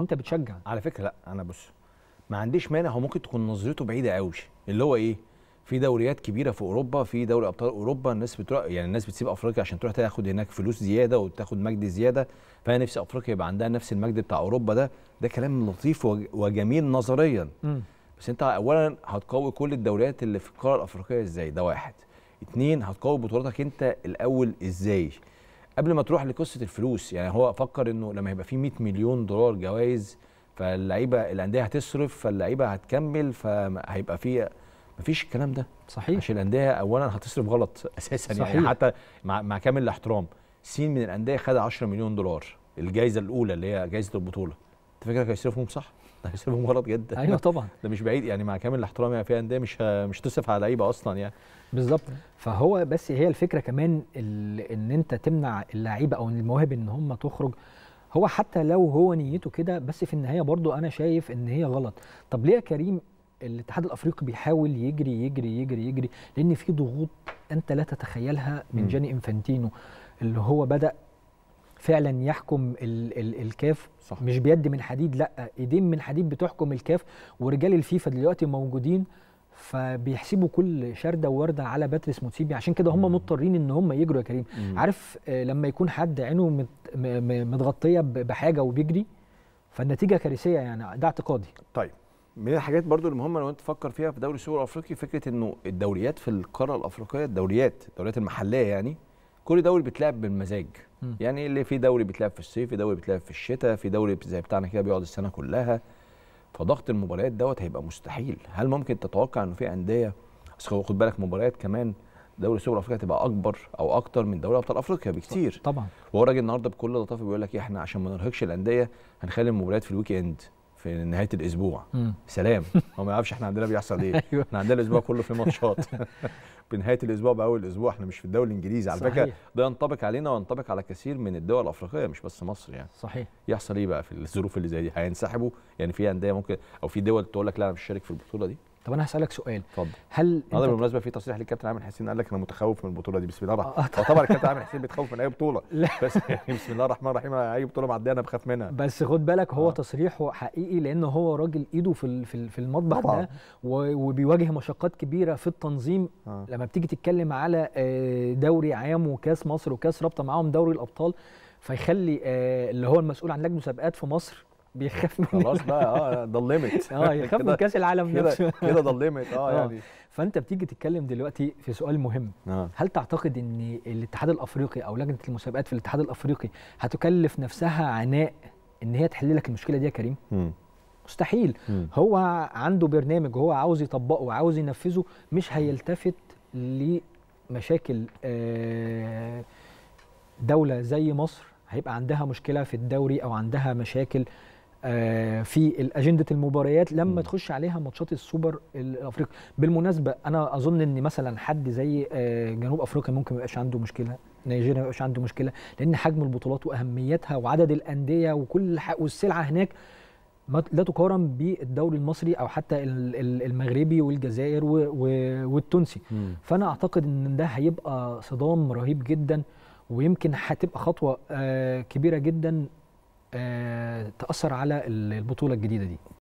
انت بتشجع على فكره لا انا بص ما عنديش مانع هو ممكن تكون نظرته بعيده قوي اللي هو ايه في دوريات كبيره في اوروبا في دوري ابطال اوروبا الناس بتروح يعني الناس بتسيب افريقيا عشان تروح تاخد هناك فلوس زياده وتاخد مجد زياده فانا نفسي افريقيا يبقى عندها نفس المجد بتاع اوروبا ده ده كلام لطيف وجميل نظريا م. بس انت اولا هتقوي كل الدوريات اللي في القاره الافريقيه ازاي ده واحد اتنين هتقوي بطولاتك انت الاول ازاي قبل ما تروح لقصه الفلوس يعني هو فكر انه لما يبقى في 100 مليون دولار جوائز فاللعيبه الانديه هتصرف فاللعيبه هتكمل فهيبقى في مفيش الكلام ده صحيح عشان الانديه اولا هتصرف غلط اساسا يعني، صحيح. يعني حتى مع, مع كامل الاحترام سين من الانديه خد 10 مليون دولار الجائزه الاولى اللي هي جائزه البطوله انت فاكرك هيصرفهم صح؟ ده هيصرفهم غلط جدا ايوه طبعا ده مش بعيد يعني مع كامل الاحترام يعني في انديه مش مش تصرف على لعيبه اصلا يعني بالظبط فهو بس هي الفكره كمان ان انت تمنع اللعيبه او المواهب ان هم تخرج هو حتى لو هو نيته كده بس في النهايه برضو انا شايف ان هي غلط طب ليه يا كريم الاتحاد الافريقي بيحاول يجري يجري يجري يجري لان في ضغوط انت لا تتخيلها من جاني انفانتينو اللي هو بدا فعلا يحكم ال ال الكاف صح. مش بيد من حديد لا ايدين من حديد بتحكم الكاف ورجال الفيفا دلوقتي موجودين فبيحسبوا كل شرده وورده على باتريس موتسيبي عشان كده هم مضطرين ان هم يجروا يا كريم مم. عارف آه، لما يكون حد عينه متغطيه بحاجه وبيجري فالنتيجه كارثيه يعني ده اعتقادي طيب من الحاجات برضو المهمه لو انت تفكر فيها في دوري السوبر الافريقي فكره انه الدوريات في القاره الافريقيه الدوريات الدوريات المحليه يعني كل دوري بيتلعب بالمزاج يعني اللي في دوري بيتلعب في الصيف في دوري بيتلعب في الشتاء في دوري زي بتاعنا كده بيقعد السنه كلها فضغط المباريات دوت هيبقى مستحيل هل ممكن تتوقع انه في انديه اصل خد بالك مباريات كمان دوري سوبر افريقيا تبقى اكبر او اكتر من دوري ابطال افريقيا بكتير طبعا وهو راجل النهارده بكل لطافه بيقول لك إيه، احنا عشان ما نرهقش الانديه هنخلي المباريات في الويك اند في نهايه الاسبوع مم. سلام هو ما يعرفش احنا عندنا بيحصل ايه أيوه. احنا عندنا الاسبوع كله في ماتشات بنهايه الاسبوع باول اسبوع احنا مش في الدوري الانجليزي على فكره ده ينطبق علينا وينطبق على كثير من الدول الافريقيه مش بس مصر يعني صحيح يحصل ايه بقى في الظروف اللي زي دي هينسحبوا يعني في انديه ممكن او في دول تقول لك لا انا مش شارك في البطوله دي طب انا هسالك سؤال اتفضل هل هذا بالمناسبه في تصريح للكابتن عامر حسين قال لك انا متخوف من البطوله دي بسم الله الرحمن آه، الرحيم آه، طبعا الكابتن عامر حسين بيتخوف من اي بطوله لا. بس يعني بسم الله الرحمن الرحيم اي بطوله معديه انا بخاف منها بس خد بالك هو آه. تصريحه حقيقي لان هو راجل ايده في في المطبخ طبعا. ده وبيواجه مشقات كبيره في التنظيم آه. لما بتيجي تتكلم على آه، دوري عام وكاس مصر وكاس رابطه معاهم دوري الابطال فيخلي اللي هو المسؤول عن لجنه مسابقات في مصر بيخاف من خلاص بقى اه ده آه،, اه يخاف من كاس العالم نفسه كده ده آه،, اه يعني فانت بتيجي تتكلم دلوقتي في سؤال مهم آه. هل تعتقد ان الاتحاد الافريقي او لجنه المسابقات في الاتحاد الافريقي هتكلف نفسها عناء ان هي تحل لك المشكله دي يا كريم؟ م. مستحيل م. هو عنده برنامج هو عاوز يطبقه وعاوز ينفذه مش هيلتفت لمشاكل آه، دوله زي مصر هيبقى عندها مشكله في الدوري او عندها مشاكل آه، في الاجنده المباريات لما تخش عليها ماتشات السوبر الافريقي بالمناسبه انا اظن ان مثلا حد زي آه، جنوب افريقيا ممكن ما يبقاش عنده مشكله نيجيريا ما يبقاش عنده مشكله لان حجم البطولات واهميتها وعدد الانديه وكل والسلعه هناك لا تقارن بالدوري المصري او حتى المغربي والجزائر والتونسي فانا اعتقد ان ده هيبقى صدام رهيب جدا ويمكن هتبقى خطوه آه، كبيره جدا آه، تاثر على البطوله الجديده دي